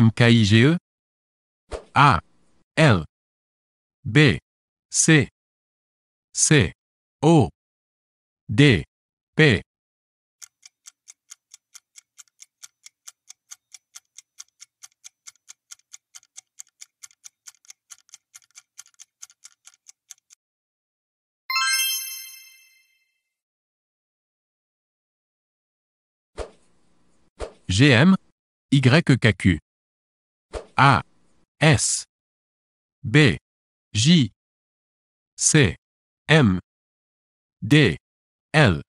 M K G e A L B C C O D P G M GM, YKQ. A, S, B, J, C, M, D, L.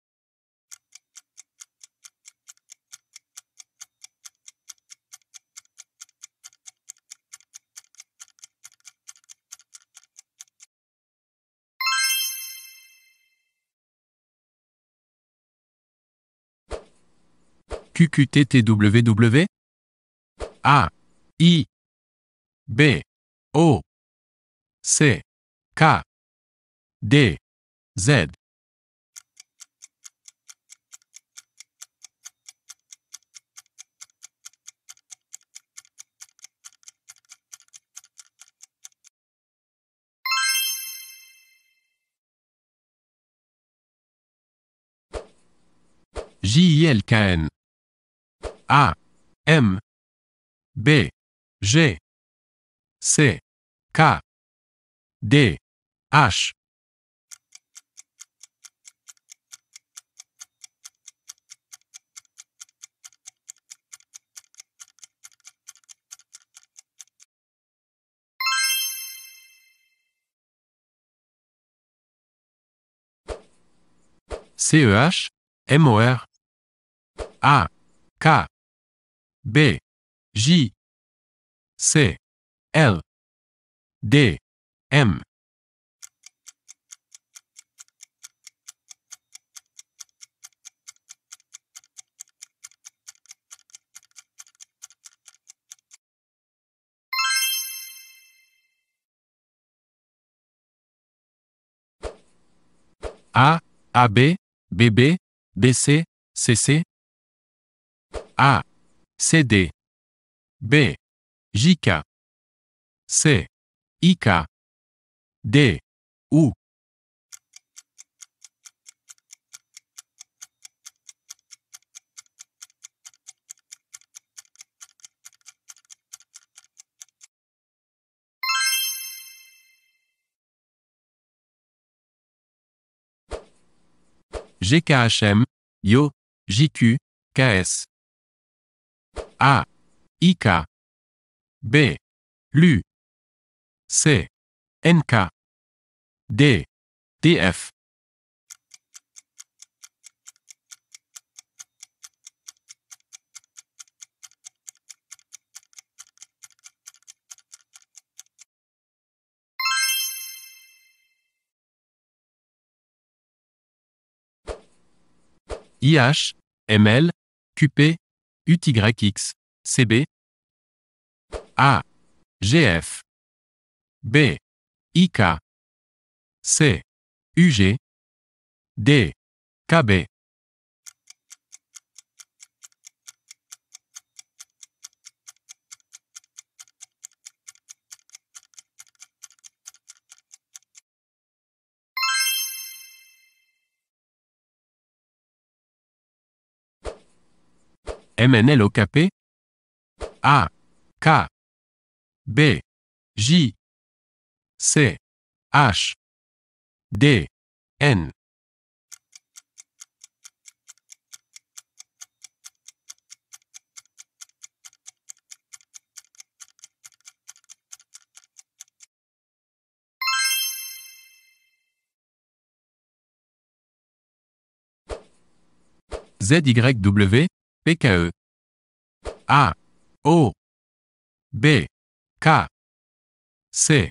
W A I B O C K D Z J L K N A M B G C, K, D, H. C. E, H. M. O. R. A, K, B, J, C. L D M A, A. B. BB, BC, CC. A, CD. B, JK. C, I. K. D, U. GKHM, YO, K. S. A. IK. B. LU. C. N. K. D. P IH, ML, QP, C. B. A, GF. B, IK, C, G. D, KB. MNL P. A, K, B, J, C H D N Z. Y. W. P. K. E. A, O, B, K, C.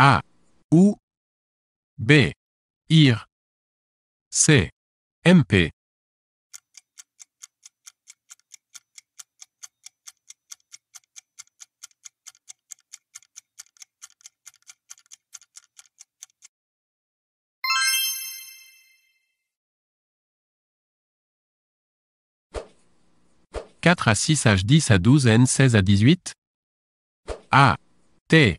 A ou B IR C MP 4 à 6 H10 à 12 N16 à 18 A T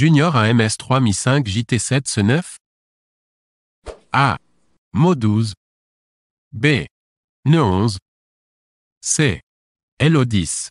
Junior à MS3 Mi 5 JT7 c 9 A. Mo 12 B. NE 11 C. LO 10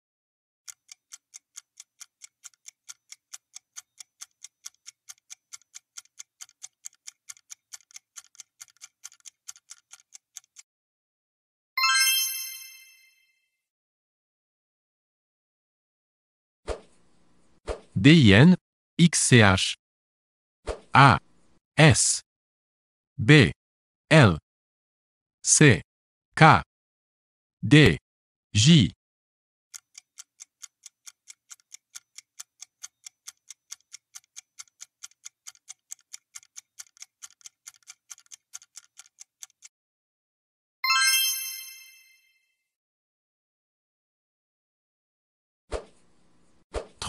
c XCH, A, S, B, L, C, K, D, J,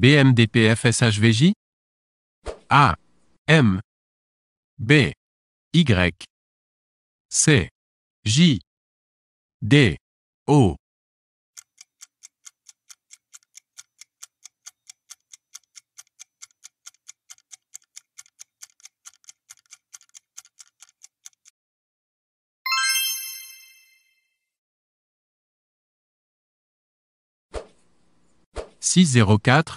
BMDPFSHVJ A M B Y C J D O six zéro quatre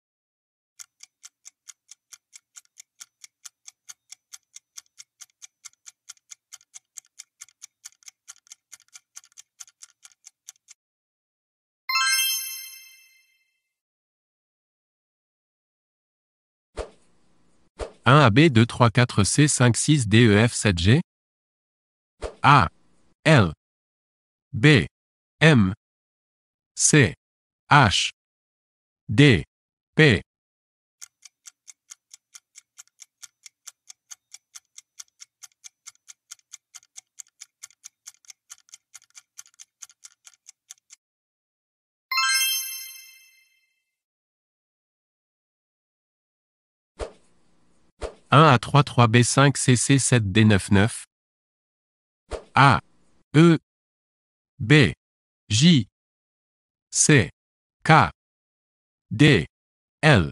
1AB234C56DEF7G e A L B M C H D P 1 A3 3B5 CC7 d 9 9 A E B J C K D L